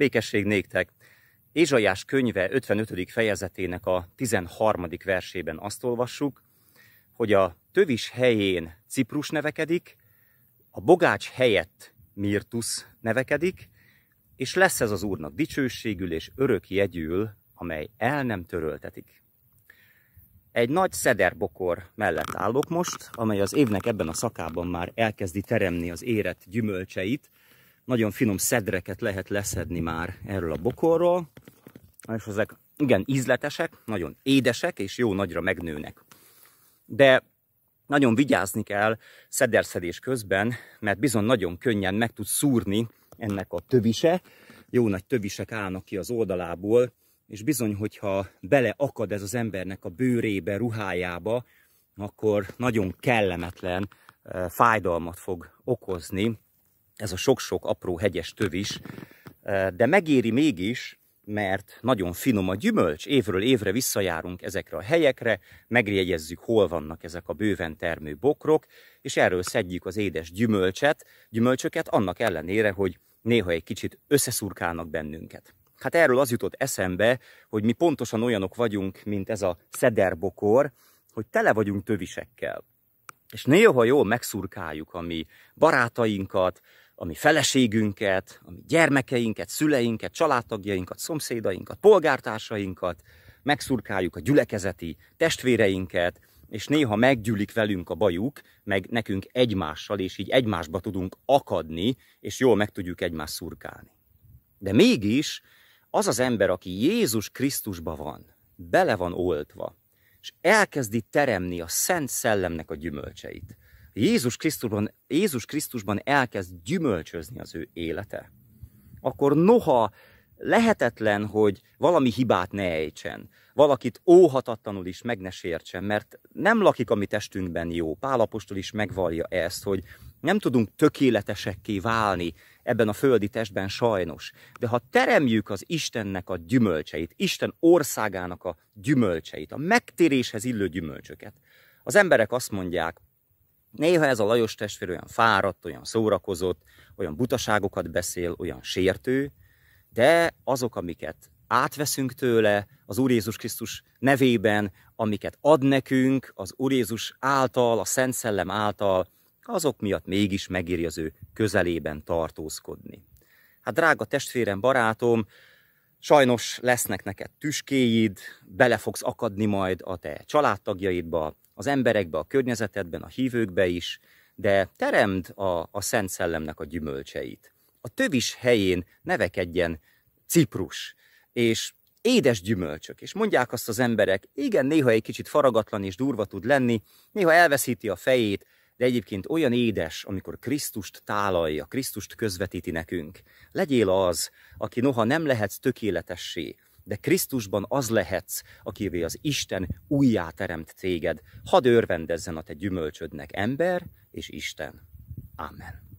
Békesség néktek! Ézsajás könyve 55. fejezetének a 13. versében azt olvassuk, hogy a tövis helyén Ciprus nevekedik, a bogács helyett Mirtus nevekedik, és lesz ez az Úrnak dicsőségül és örök jegyül, amely el nem töröltetik. Egy nagy szederbokor mellett állok most, amely az évnek ebben a szakában már elkezdi teremni az érett gyümölcseit, nagyon finom szedreket lehet leszedni már erről a bokorról, és ezek igen ízletesek, nagyon édesek, és jó nagyra megnőnek. De nagyon vigyázni kell szederszedés közben, mert bizony nagyon könnyen meg tud szúrni ennek a tövise, jó nagy tövisek állnak ki az oldalából, és bizony, hogyha bele akad ez az embernek a bőrébe, ruhájába, akkor nagyon kellemetlen eh, fájdalmat fog okozni, ez a sok-sok apró hegyes töv is, de megéri mégis, mert nagyon finom a gyümölcs, évről évre visszajárunk ezekre a helyekre, megjegyezzük, hol vannak ezek a bőven termő bokrok, és erről szedjük az édes gyümölcset, gyümölcsöket annak ellenére, hogy néha egy kicsit összeszurkálnak bennünket. Hát erről az jutott eszembe, hogy mi pontosan olyanok vagyunk, mint ez a szederbokor, hogy tele vagyunk tövisekkel. És néha jól megszurkáljuk a mi barátainkat, a mi feleségünket, a mi gyermekeinket, szüleinket, családtagjainkat, szomszédainkat, polgártársainkat, megszurkáljuk a gyülekezeti testvéreinket, és néha meggyűlik velünk a bajuk, meg nekünk egymással, és így egymásba tudunk akadni, és jól meg tudjuk egymást szurkálni. De mégis az az ember, aki Jézus Krisztusban van, bele van oltva, és elkezdi teremni a Szent Szellemnek a gyümölcseit, Jézus Krisztusban, Jézus Krisztusban elkezd gyümölcsözni az ő élete, akkor noha lehetetlen, hogy valami hibát ne ejtsen, valakit óhatatlanul is meg ne sértsen, mert nem lakik a mi testünkben jó. Pálapostól is megvallja ezt, hogy nem tudunk tökéletesekké válni ebben a földi testben sajnos, de ha teremjük az Istennek a gyümölcseit, Isten országának a gyümölcseit, a megtéréshez illő gyümölcsöket, az emberek azt mondják, Néha ez a Lajos testvér olyan fáradt, olyan szórakozott, olyan butaságokat beszél, olyan sértő, de azok, amiket átveszünk tőle az Úr Jézus Krisztus nevében, amiket ad nekünk az Úr Jézus által, a Szent Szellem által, azok miatt mégis megéri az ő közelében tartózkodni. Hát drága testvérem, barátom, sajnos lesznek neked tüskéid, bele fogsz akadni majd a te családtagjaidba, az emberekbe, a környezetedben, a hívőkbe is, de teremd a, a Szent Szellemnek a gyümölcseit. A tövis helyén nevekedjen Ciprus, és édes gyümölcsök, és mondják azt az emberek, igen, néha egy kicsit faragatlan és durva tud lenni, néha elveszíti a fejét, de egyébként olyan édes, amikor Krisztust tálalja, Krisztust közvetíti nekünk. Legyél az, aki noha nem lehetsz tökéletessé, de Krisztusban az lehetsz, akivé az Isten újjá teremt téged. Hadd örvendezzen a te gyümölcsödnek ember és Isten. Amen.